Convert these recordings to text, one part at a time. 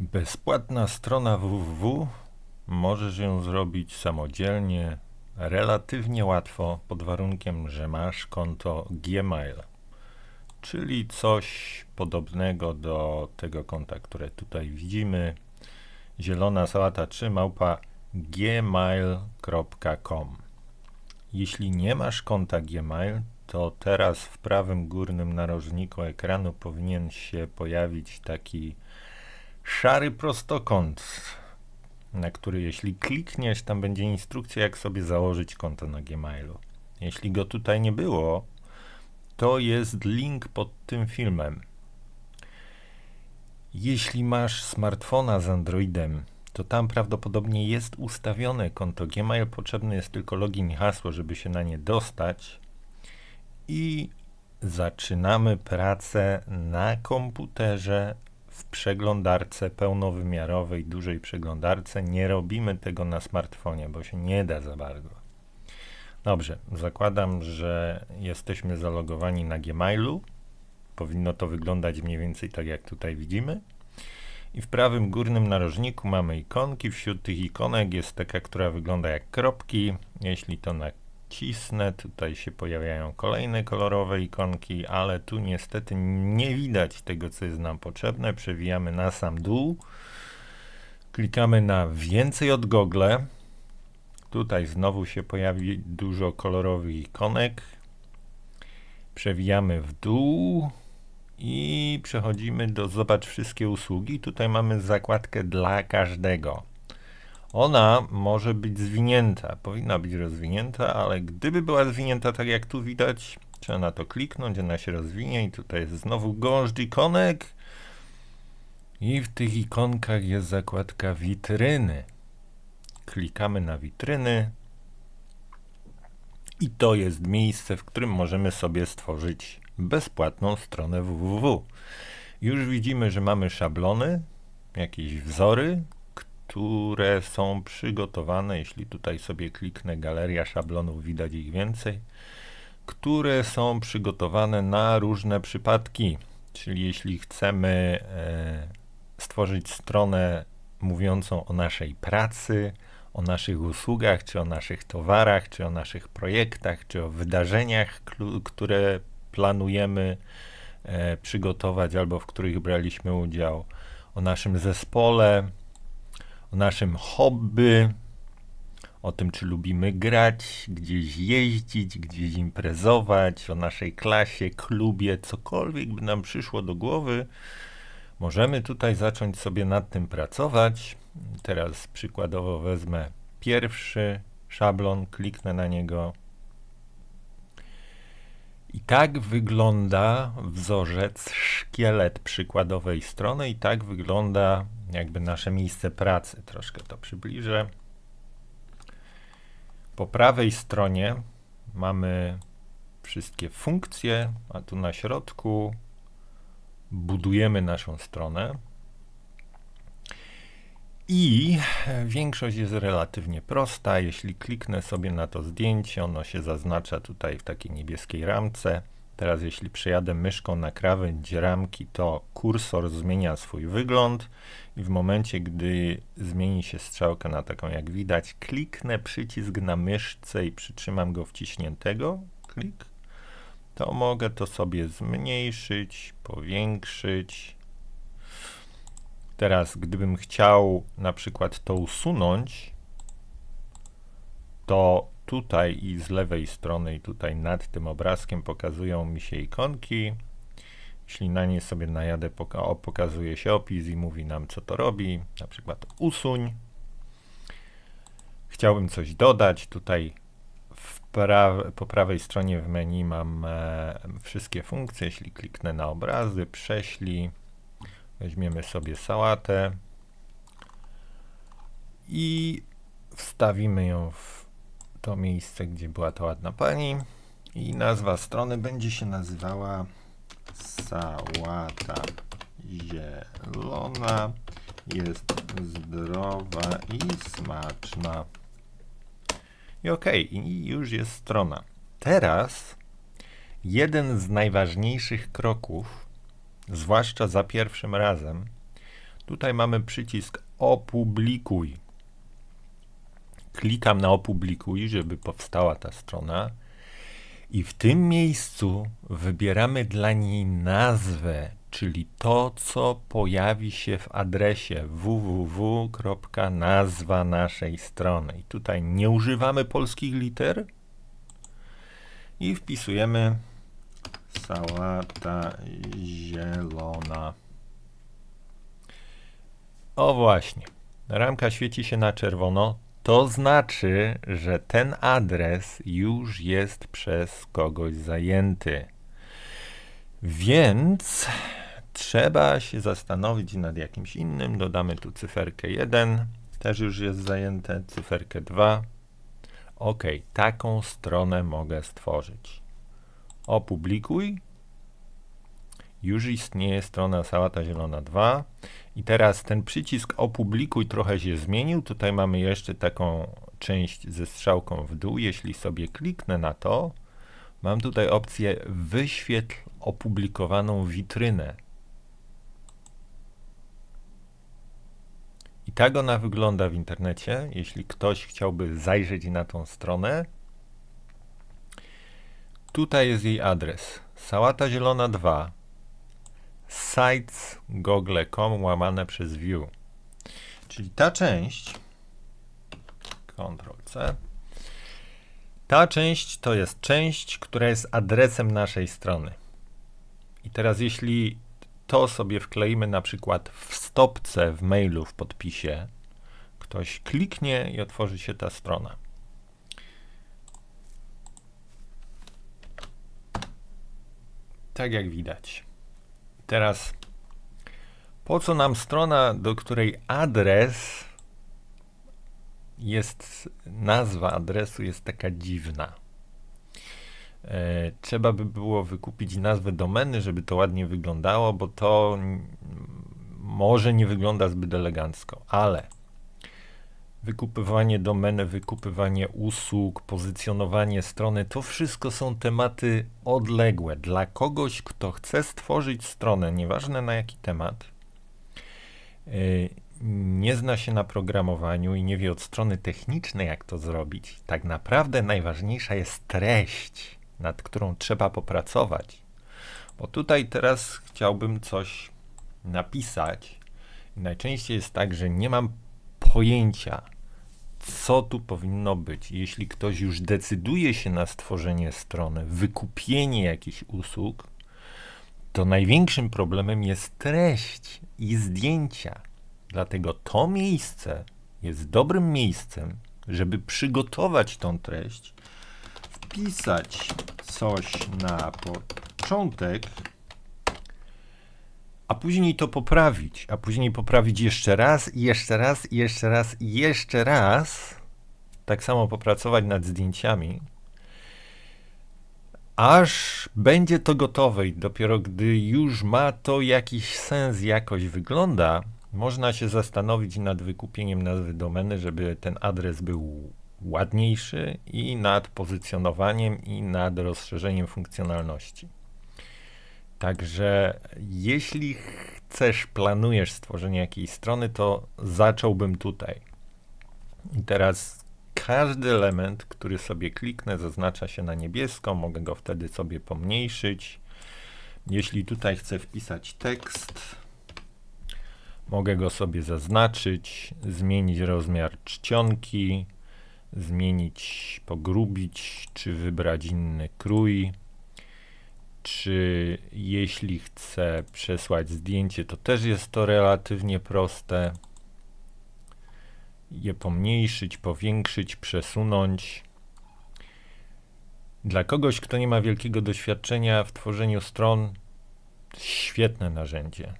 Bezpłatna strona www możesz ją zrobić samodzielnie, relatywnie łatwo, pod warunkiem, że masz konto Gmail, czyli coś podobnego do tego konta, które tutaj widzimy. Zielona sałata 3 małpa gmail.com Jeśli nie masz konta Gmail, to teraz w prawym górnym narożniku ekranu powinien się pojawić taki szary prostokąt, na który jeśli klikniesz, tam będzie instrukcja, jak sobie założyć konto na Gmailu. Jeśli go tutaj nie było, to jest link pod tym filmem. Jeśli masz smartfona z Androidem, to tam prawdopodobnie jest ustawione konto Gmail, potrzebny jest tylko login i hasło, żeby się na nie dostać. I zaczynamy pracę na komputerze w przeglądarce pełnowymiarowej, dużej przeglądarce. Nie robimy tego na smartfonie, bo się nie da za bardzo. Dobrze, zakładam, że jesteśmy zalogowani na Gmailu. Powinno to wyglądać mniej więcej tak, jak tutaj widzimy. I w prawym górnym narożniku mamy ikonki. Wśród tych ikonek jest taka, która wygląda jak kropki. Jeśli to na cisnę, tutaj się pojawiają kolejne kolorowe ikonki, ale tu niestety nie widać tego, co jest nam potrzebne. Przewijamy na sam dół, klikamy na więcej od Google. Tutaj znowu się pojawi dużo kolorowych ikonek. Przewijamy w dół i przechodzimy do zobacz wszystkie usługi. Tutaj mamy zakładkę dla każdego. Ona może być zwinięta, powinna być rozwinięta, ale gdyby była zwinięta tak jak tu widać, trzeba na to kliknąć, ona się rozwinie i tutaj jest znowu gąszcz ikonek i w tych ikonkach jest zakładka witryny. Klikamy na witryny i to jest miejsce, w którym możemy sobie stworzyć bezpłatną stronę www. Już widzimy, że mamy szablony, jakieś wzory, które są przygotowane, jeśli tutaj sobie kliknę galeria szablonów, widać ich więcej, które są przygotowane na różne przypadki. Czyli jeśli chcemy e, stworzyć stronę mówiącą o naszej pracy, o naszych usługach, czy o naszych towarach, czy o naszych projektach, czy o wydarzeniach, które planujemy e, przygotować albo w których braliśmy udział, o naszym zespole, naszym hobby, o tym, czy lubimy grać, gdzieś jeździć, gdzieś imprezować, o naszej klasie, klubie, cokolwiek by nam przyszło do głowy. Możemy tutaj zacząć sobie nad tym pracować. Teraz przykładowo wezmę pierwszy szablon, kliknę na niego. I tak wygląda wzorzec, szkielet przykładowej strony i tak wygląda jakby nasze miejsce pracy. Troszkę to przybliżę. Po prawej stronie mamy wszystkie funkcje, a tu na środku budujemy naszą stronę. I większość jest relatywnie prosta. Jeśli kliknę sobie na to zdjęcie, ono się zaznacza tutaj w takiej niebieskiej ramce. Teraz jeśli przejadę myszką na krawędź ramki, to kursor zmienia swój wygląd i w momencie, gdy zmieni się strzałka na taką jak widać, kliknę przycisk na myszce i przytrzymam go wciśniętego, klik, to mogę to sobie zmniejszyć, powiększyć. Teraz gdybym chciał na przykład to usunąć, to tutaj i z lewej strony i tutaj nad tym obrazkiem pokazują mi się ikonki. Jeśli na nie sobie najadę, pokazuje się opis i mówi nam co to robi, na przykład usuń. Chciałbym coś dodać, tutaj po prawej stronie w menu mam e, wszystkie funkcje, jeśli kliknę na obrazy, prześlij, weźmiemy sobie sałatę i wstawimy ją w to miejsce, gdzie była ta ładna pani. I nazwa strony będzie się nazywała sałata zielona jest zdrowa i smaczna. I okej, okay, i już jest strona. Teraz jeden z najważniejszych kroków, zwłaszcza za pierwszym razem, tutaj mamy przycisk opublikuj klikam na opublikuj, żeby powstała ta strona. I w tym miejscu wybieramy dla niej nazwę, czyli to, co pojawi się w adresie www. nazwa naszej strony. I tutaj nie używamy polskich liter i wpisujemy sałata zielona. O właśnie, ramka świeci się na czerwono, to znaczy, że ten adres już jest przez kogoś zajęty. Więc trzeba się zastanowić nad jakimś innym. Dodamy tu cyferkę 1, też już jest zajęte, cyferkę 2. OK, taką stronę mogę stworzyć. Opublikuj już istnieje strona Sałata Zielona 2 i teraz ten przycisk opublikuj trochę się zmienił. Tutaj mamy jeszcze taką część ze strzałką w dół. Jeśli sobie kliknę na to, mam tutaj opcję wyświetl opublikowaną witrynę. I tak ona wygląda w internecie. Jeśli ktoś chciałby zajrzeć na tą stronę, tutaj jest jej adres. Sałata Zielona 2 sites.google.com łamane przez view. Czyli ta część, Ctrl C, ta część to jest część, która jest adresem naszej strony. I teraz jeśli to sobie wkleimy na przykład w stopce w mailu w podpisie, ktoś kliknie i otworzy się ta strona. Tak jak widać. Teraz, po co nam strona, do której adres jest, nazwa adresu jest taka dziwna? E, trzeba by było wykupić nazwę domeny, żeby to ładnie wyglądało, bo to może nie wygląda zbyt elegancko, ale Wykupywanie domeny, wykupywanie usług, pozycjonowanie strony to wszystko są tematy odległe dla kogoś, kto chce stworzyć stronę, nieważne na jaki temat. Y, nie zna się na programowaniu i nie wie od strony technicznej, jak to zrobić. Tak naprawdę najważniejsza jest treść, nad którą trzeba popracować. Bo tutaj teraz chciałbym coś napisać. Najczęściej jest tak, że nie mam pojęcia, co tu powinno być. Jeśli ktoś już decyduje się na stworzenie strony, wykupienie jakichś usług, to największym problemem jest treść i zdjęcia. Dlatego to miejsce jest dobrym miejscem, żeby przygotować tą treść, wpisać coś na początek, a później to poprawić, a później poprawić jeszcze raz, jeszcze raz, jeszcze raz, jeszcze raz, tak samo popracować nad zdjęciami, aż będzie to gotowe i dopiero gdy już ma to jakiś sens, jakoś wygląda, można się zastanowić nad wykupieniem nazwy domeny, żeby ten adres był ładniejszy i nad pozycjonowaniem i nad rozszerzeniem funkcjonalności. Także jeśli chcesz, planujesz stworzenie jakiejś strony, to zacząłbym tutaj. I teraz każdy element, który sobie kliknę, zaznacza się na niebiesko, mogę go wtedy sobie pomniejszyć. Jeśli tutaj chcę wpisać tekst, mogę go sobie zaznaczyć, zmienić rozmiar czcionki, zmienić, pogrubić, czy wybrać inny krój czy jeśli chcę przesłać zdjęcie, to też jest to relatywnie proste. Je pomniejszyć, powiększyć, przesunąć. Dla kogoś, kto nie ma wielkiego doświadczenia w tworzeniu stron, świetne narzędzie.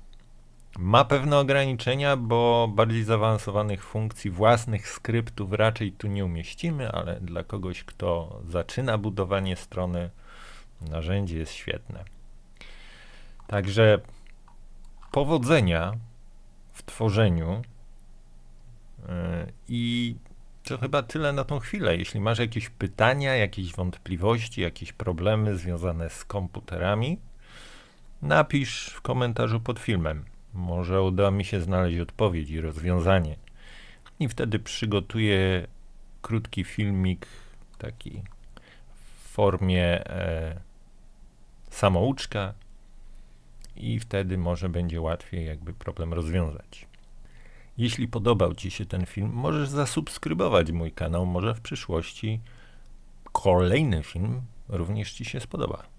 Ma pewne ograniczenia, bo bardziej zaawansowanych funkcji własnych skryptów raczej tu nie umieścimy, ale dla kogoś, kto zaczyna budowanie strony, Narzędzie jest świetne. Także powodzenia w tworzeniu e, i to chyba tyle na tą chwilę. Jeśli masz jakieś pytania, jakieś wątpliwości, jakieś problemy związane z komputerami, napisz w komentarzu pod filmem. Może uda mi się znaleźć odpowiedź i rozwiązanie. I wtedy przygotuję krótki filmik taki w formie e, samouczka i wtedy może będzie łatwiej jakby problem rozwiązać. Jeśli podobał Ci się ten film, możesz zasubskrybować mój kanał, może w przyszłości kolejny film również Ci się spodoba.